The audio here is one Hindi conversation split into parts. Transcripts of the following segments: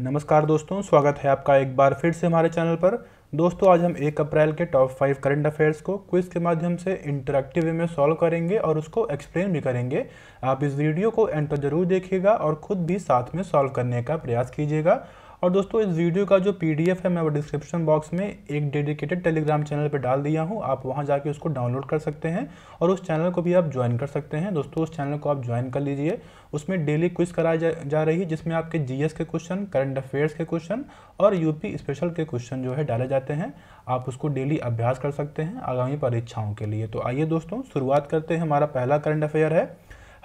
नमस्कार दोस्तों स्वागत है आपका एक बार फिर से हमारे चैनल पर दोस्तों आज हम एक अप्रैल के टॉप फाइव करंट अफेयर्स को क्विज के माध्यम से इंटरेक्टिव वे में सॉल्व करेंगे और उसको एक्सप्लेन भी करेंगे आप इस वीडियो को एंड जरूर देखिएगा और खुद भी साथ में सॉल्व करने का प्रयास कीजिएगा और दोस्तों इस वीडियो का जो पीडीएफ है मैं वो डिस्क्रिप्शन बॉक्स में एक डेडिकेटेड टेलीग्राम चैनल पर डाल दिया हूँ आप वहाँ जाके उसको डाउनलोड कर सकते हैं और उस चैनल को भी आप ज्वाइन कर सकते हैं दोस्तों उस चैनल को आप ज्वाइन कर लीजिए उसमें डेली क्विज कराई जा, जा रही है जिसमें आपके G K question current affairs के क्वेश्चन और यूपी स्पेशल के क्वेश्चन जो है डाले जाते हैं आप उसको डेली अभ्यास कर सकते हैं आगामी परीक्षाओं के लिए तो आइए दोस्तों शुरुआत करते हैं हमारा पहला करंट अफेयर है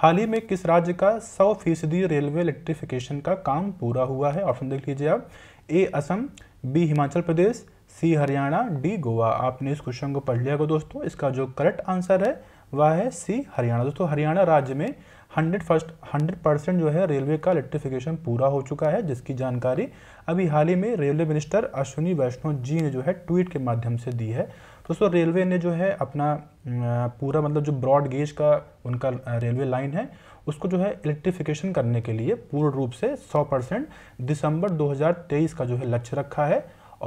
हाल ही में किस राज्य का सौ फीसदी रेलवे इलेक्ट्रिफिकेशन का काम पूरा हुआ है ऑप्शन देख लीजिए आप A Assam B Himachal Pradesh C Haryana D Goa आपने इस क्वेश्चन को पढ़ लिया होगा दोस्तों इसका जो करेक्ट आंसर है वह है सी हरियाणा दोस्तों हरियाणा राज्य में हंड्रेड फर्स्ट हंड्रेड परसेंट जो है रेलवे का इलेक्ट्रिफिकेशन पूरा हो चुका है जिसकी जानकारी अभी हाल ही में रेलवे मिनिस्टर अश्विनी वैष्णव जी ने जो है ट्वीट के माध्यम से दी है दोस्तों रेलवे ने जो है अपना पूरा मतलब जो ब्रॉड गेज का उनका रेलवे लाइन है उसको जो है इलेक्ट्रिफिकेशन करने के लिए पूर्ण रूप से 100 परसेंट दिसंबर 2023 का जो है लक्ष्य रखा है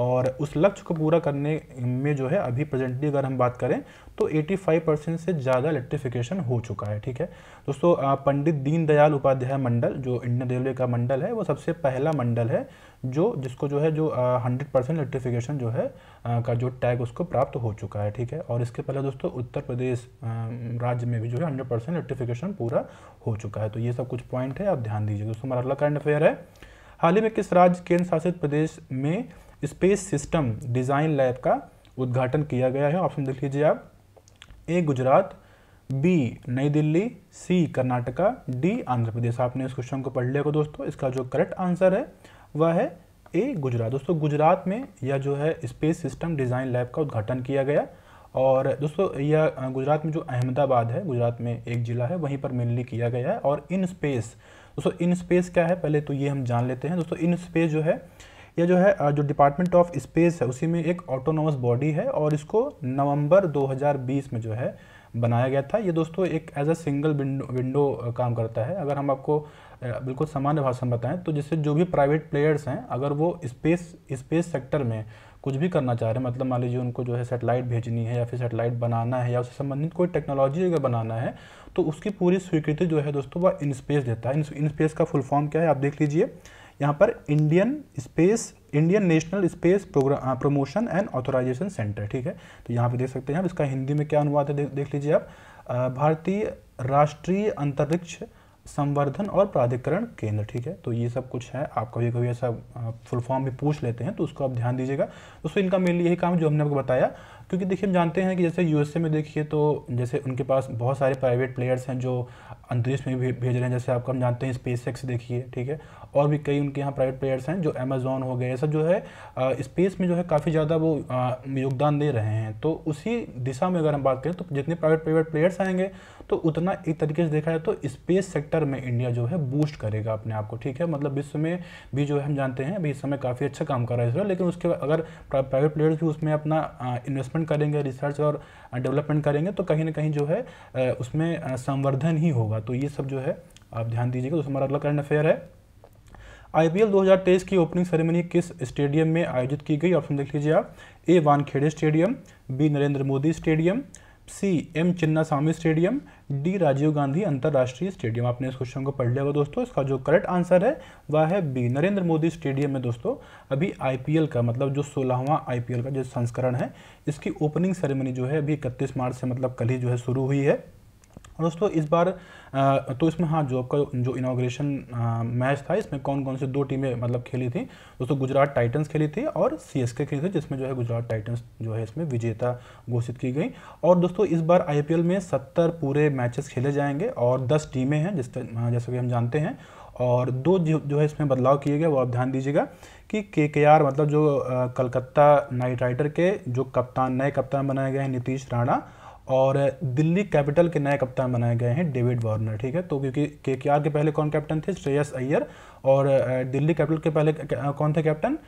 और उस लक्ष्य को पूरा करने में जो है अभी प्रेजेंटली अगर हम बात करें तो 85 परसेंट से ज़्यादा इलेक्ट्रिफिकेशन हो चुका है ठीक है दोस्तों पंडित दीनदयाल उपाध्याय मंडल जो इंडियन रेलवे का मंडल है वो सबसे पहला मंडल है जो जिसको जो है जो हंड्रेड परसेंट इलेक्ट्रिफिकेशन जो है आ, का जो टैग उसको प्राप्त हो चुका है ठीक है और इसके पहले दोस्तों उत्तर प्रदेश राज्य में भी जो है हंड्रेड परसेंट इलेक्ट्रिफिकेशन पूरा हो चुका है तो ये सब कुछ पॉइंट है आप ध्यान दीजिए दोस्तों हमारा अगला करंट अफेयर है हाल ही में किस राज्य केंद्र शासित प्रदेश में स्पेस सिस्टम डिज़ाइन लैब का उद्घाटन किया गया है ऑप्शन देख लीजिए आप ए Gujarat B New Delhi C Karnataka D Andhra Pradesh आपने इस क्वेश्चन को पढ़ लिया को दोस्तों इसका जो करेक्ट आंसर है वह है ए गुजरात दोस्तों गुजरात में यह जो है स्पेस सिस्टम डिज़ाइन लैब का उद्घाटन किया गया और दोस्तों यह गुजरात में जो अहमदाबाद है गुजरात में एक ज़िला है वहीं पर मेनली किया गया है और इन स्पेस दोस्तों इन स्पेस क्या है पहले तो ये हम जान लेते हैं दोस्तों इन स्पेस जो है यह जो है जो डिपार्टमेंट ऑफ स्पेस है उसी में एक ऑटोनोमस बॉडी है और इसको नवंबर 2020 में जो है बनाया गया था ये दोस्तों एक as a single window window काम करता है अगर हम आपको बिल्कुल सामान्य भाषा में बताएं तो जिससे जो भी प्राइवेट प्लेयर्स हैं अगर वो स्पेस स्पेस सेक्टर में कुछ भी करना चाह रहे हैं मतलब मान लीजिए उनको जो है सेटेलाइट भेजनी है या फिर सेटेलाइट बनाना है या उससे संबंधित कोई टेक्नोलॉजी अगर बनाना है तो उसकी पूरी स्वीकृति जो है दोस्तों वह इन स्पेस देता है इन स्पेस का फुल फॉर्म क्या है आप देख लीजिए यहाँ पर Indian space Indian national space programme promotion and authorisation centre ठीक है तो यहाँ पे देख सकते हैं आप इसका हिंदी में क्या अनुवाद है दे, देख लीजिए आप भारतीय राष्ट्रीय अंतरिक्ष संवर्धन और प्राधिकरण केंद्र ठीक है तो ये सब कुछ है आप कभी कभी ऐसा फुल फॉर्म भी पूछ लेते हैं तो उसको आप ध्यान दीजिएगा दोस्तों इनका मेनली यही काम जो हमने आपको बताया क्योंकि देखिए हम जानते हैं कि जैसे यूएसए में देखिए तो जैसे उनके पास बहुत सारे प्राइवेट प्लेयर्स हैं जो अंतरिक्ष में भी भेज रहे हैं जैसे आपको हम जानते हैं स्पेस एक्स देखिए ठीक है और भी कई उनके यहाँ प्राइवेट प्लेयर्स हैं जो अमेज़ोन हो गए सब जो है स्पेस में जो है काफ़ी ज़्यादा वो योगदान दे रहे हैं तो उसी दिशा में अगर हम बात करें तो जितने प्राइवेट प्राइवेट प्लेयर्स आएंगे तो उतना एक तरीके से देखा जाए तो स्पेस सेक्टर में इंडिया जो है बूस्ट करेगा अपने आप को ठीक है मतलब विश्व में भी जो है हम जानते हैं अभी इस समय काफ़ी अच्छा काम कर रहा है इसरो लेकिन उसके अगर प्राइवेट प्लेयर्स भी उसमें अपना इन्वेस्टमेंट इन्वेस्टमेंट करेंगे रिसर्च और डेवलपमेंट करेंगे तो कहीं ना कहीं जो है उसमें संवर्धन ही होगा तो ये सब जो है आप ध्यान दीजिएगा तो हमारा अगला करंट अफेयर है आईपीएल 2023 की ओपनिंग सेरेमनी किस स्टेडियम में आयोजित की गई ऑप्शन देख लीजिए आप A Wankhede stadium B Narendra Modi stadium C M Chinnaswamy stadium D Rajiv Gandhi अंतर्राष्ट्रीय स्टेडियम आपने इस क्वेश्चन को पढ़ लिया होगा दोस्तों इसका जो करेक्ट आंसर है वह है बी नरेंद्र मोदी स्टेडियम में दोस्तों अभी आईपीएल का मतलब जो सोलहवां आईपीएल का जो संस्करण है इसकी ओपनिंग सेरेमनी जो है अभी इकतीस मार्च से मतलब कल ही जो है शुरू हुई है और दोस्तों इस बार तो इसमें हाँ जो आपका जो इनाग्रेशन मैच था इसमें कौन कौन से दो टीमें मतलब खेली थी दोस्तों गुजरात टाइटंस खेली थी और सीएसके खेली थी जिसमें जो है गुजरात टाइटंस जो है इसमें विजेता घोषित की गई और दोस्तों इस बार आईपीएल में सत्तर पूरे मैचेस खेले जाएंगे और दस टीमें हैं जिस हाँ, जैसा कि हम जानते हैं और दो जो, जो है इसमें बदलाव किए गए वो आप ध्यान दीजिएगा कि के के आर मतलब जो कलकत्ता नाइट राइडर के जो कप्तान नए कप्तान बनाए गए हैं नीतीश राणा और दिल्ली कैपिटल के नए कप्तान बनाए गए हैं डेविड वार्नर ठीक है तो क्योंकि के के आर के पहले कौन कैप्टन थे श्रेयस अय्यर और दिल्ली कैपिटल के पहले कौन थे कैप्टन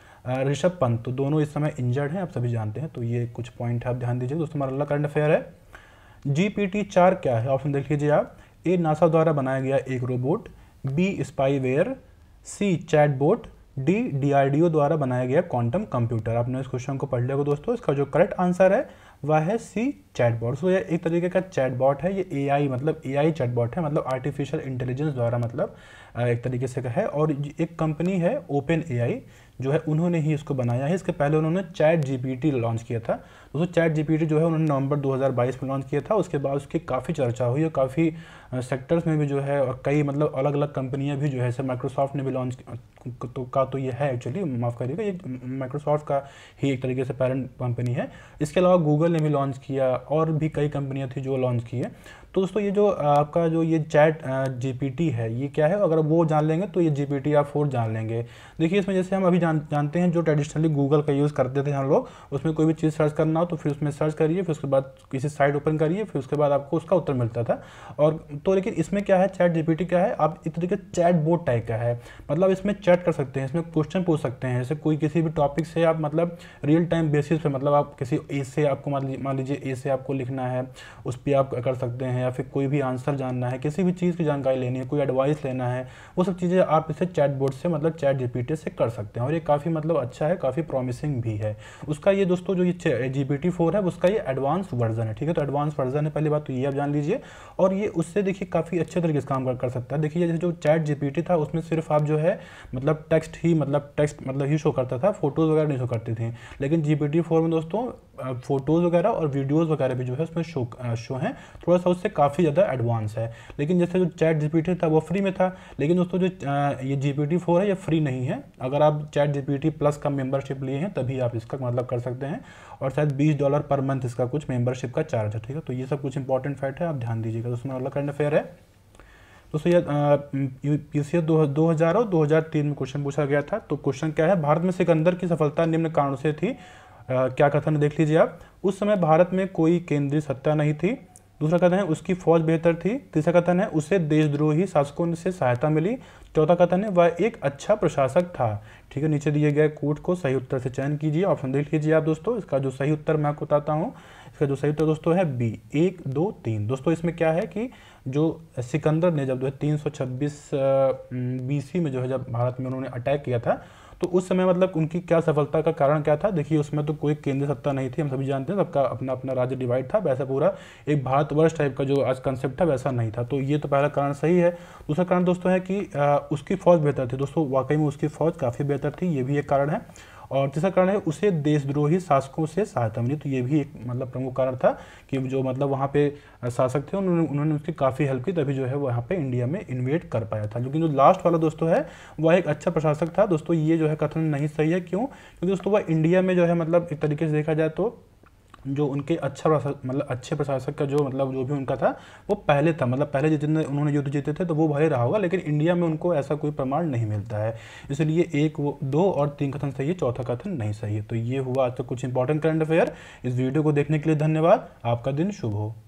ऋषभ पंत तो दोनों इस समय इंजर्ड हैं आप सभी जानते हैं तो ये कुछ पॉइंट है आप ध्यान दीजिए दोस्तों हमारा अगला करंट अफेयर है जी पी टी चार क्या है ऑप्शन देख लीजिए आप ए नासा द्वारा बनाया गया एक robot B spyware C chatbot D ओ द्वारा बनाया गया क्वांटम कंप्यूटर आपने इस क्वेश्चन को पढ़ लिया दोस्तों इसका जो करेक्ट आंसर है वह है सी चैटबॉट सो यह एक तरीके का चैटबॉट है ये एआई मतलब एआई चैटबॉट है मतलब आर्टिफिशियल इंटेलिजेंस द्वारा मतलब एक तरीके से है और एक कंपनी है ओपन एआई जो है उन्होंने ही इसको बनाया है इसके पहले उन्होंने चैट जीपीटी लॉन्च किया था दोस्तों चैट जीपीटी जो है उन्होंने नवंबर 2022 में लॉन्च किया था उसके बाद उसकी काफ़ी चर्चा हुई और काफ़ी सेक्टर्स में भी जो है और कई मतलब अलग अलग कंपनियां भी जो है माइक्रोसॉफ्ट ने भी लॉन्च तो, तो का तो ये है एक्चुअली माफ़ करिएगा ये माइक्रोसॉफ्ट का ही एक तरीके से पेरेंट कंपनी है इसके अलावा गूगल ने भी लॉन्च किया और भी कई कंपनियाँ थी जो लॉन्च की है तो दोस्तों ये जो आपका जो ये चैट जी है ये क्या है अगर वो जान लेंगे तो ये जी पी आप फोर जान लेंगे देखिए इसमें जैसे हम अभी जान जानते हैं जो ट्रेडिशनली गूगल का यूज़ करते थे हम लोग उसमें कोई भी चीज़ सर्च करना हो तो फिर उसमें सर्च करिए फिर उसके बाद किसी साइट ओपन करिए फिर उसके बाद आपको उसका उत्तर मिलता था और तो लेकिन इसमें क्या है चैट जीपीटी क्या है आप एक तरीके चैट बोर्ड टाइप का है मतलब इसमें चैट कर सकते हैं इसमें क्वेश्चन पूछ सकते हैं जैसे कोई किसी भी टॉपिक से आप मतलब रियल टाइम बेसिस पर मतलब आप किसी ए से आपको मान लीजिए ए से आपको लिखना है उस पर आप कर सकते हैं या फिर कोई भी आंसर जानना है किसी भी चीज़ की जानकारी लेनी है कोई एडवाइस लेना है वो सब चीज़ें आप इसे चैट बोर्ड से मतलब चैट जीपीटी से कर सकते हैं और ये काफ़ी मतलब अच्छा है काफ़ी प्रॉमिसिंग भी है उसका ये दोस्तों जो ये जी बी है उसका ये एडवांस वर्जन है ठीक है तो एडवांस वर्जन है पहली बात तो ये आप जान लीजिए और ये उससे देखिए काफ़ी अच्छे तरीके से काम कर सकता है देखिए जैसे जो चैट जी था उसमें सिर्फ आप जो है मतलब टेक्स्ट ही मतलब टेक्स्ट मतलब ही शो करता था फोटोज़ वगैरह नहीं शो करते थे लेकिन जी बी में दोस्तों फ़ोटोज़ वगैरह और वीडियोज़ वगैरह भी जो है उसमें शो शो हैं थोड़ा सा उससे काफ़ी ज़्यादा एडवांस है लेकिन जैसे जो चैट जी था वो फ्री में था लेकिन दोस्तों जो ये जी पी है ये फ्री नहीं है अगर आप चैट जीपीटी प्लस का मेम्बरशिप लिए हैं तभी आप इसका मतलब कर सकते हैं और शायद बीस डॉलर पर मंथ इसका कुछ मेम्बरशिप का चार्ज है ठीक है तो ये सब कुछ इंपॉर्टेंट फैक्ट है आप ध्यान दीजिएगा दोस्तों अगला करने फेयर है दोस्तों ये पी सी दो हज़ार और दो हज़ार तीन में क्वेश्चन पूछा गया था तो क्वेश्चन क्या है भारत में सिकंदर की सफलता निम्न कारणों से थी क्या कथन देख लीजिए आप उस समय भारत में कोई केंद्रीय सत्ता नहीं थी दूसरा कथन है उसकी फौज बेहतर थी तीसरा कथन है उसे देशद्रोही शासकों से सहायता मिली चौथा कथन है वह एक अच्छा प्रशासक था ठीक है नीचे दिए गए कोट को सही उत्तर से चयन कीजिए ऑप्शन देख लीजिए आप दोस्तों इसका जो सही उत्तर मैं आपको बताता हूँ इसका जो सही उत्तर दोस्तों है बी एक दो तीन दोस्तों इसमें क्या है कि जो सिकंदर ने जब जो है तीन सौ छब्बीस बीसी में जो है जब भारत में उन्होंने अटैक किया था तो उस समय मतलब उनकी क्या सफलता का कारण क्या था देखिए उसमें तो कोई केंद्रीय सत्ता नहीं थी हम सभी जानते हैं सबका अपना अपना राज्य डिवाइड था वैसा पूरा एक भारतवर्ष टाइप का जो आज कंसेप्ट था वैसा नहीं था तो ये तो पहला कारण सही है दूसरा कारण दोस्तों है कि उसकी फ़ौज बेहतर थी दोस्तों वाकई में उसकी फ़ौज काफ़ी बेहतर थी ये भी एक कारण है और तीसरा कारण है उसे देशद्रोही शासकों से सहायता मिली तो ये भी एक मतलब प्रमुख कारण था कि जो मतलब वहाँ पे शासक थे उन्होंने उन्होंने उसकी काफ़ी हेल्प की तभी जो है वहाँ पे इंडिया में इन्वेट कर पाया था लेकिन जो लास्ट वाला दोस्तों है वह एक अच्छा प्रशासक था दोस्तों ये जो है कथन नहीं सही है क्यों क्योंकि दोस्तों वह इंडिया में जो है मतलब एक तरीके से देखा जाए तो जो उनके अच्छा मतलब अच्छे प्रशासक का जो मतलब जो भी उनका था वो पहले था मतलब पहले जितने उन्होंने युद्ध जीते थे तो वो भले रहा होगा लेकिन इंडिया में उनको ऐसा कोई प्रमाण नहीं मिलता है इसलिए एक वो दो और तीन कथन सही है चौथा कथन नहीं सही है तो ये हुआ आज तक तो कुछ इंपॉर्टेंट करंट अफेयर इस वीडियो को देखने के लिए धन्यवाद आपका दिन शुभ हो